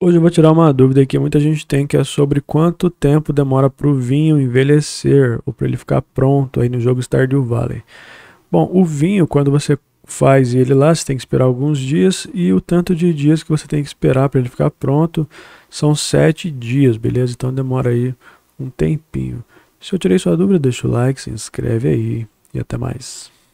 Hoje eu vou tirar uma dúvida que muita gente tem, que é sobre quanto tempo demora para o vinho envelhecer ou para ele ficar pronto aí no jogo Stardew Valley. Bom, o vinho, quando você faz ele lá, você tem que esperar alguns dias e o tanto de dias que você tem que esperar para ele ficar pronto são sete dias, beleza? Então demora aí um tempinho. Se eu tirei sua dúvida, deixa o like, se inscreve aí e até mais.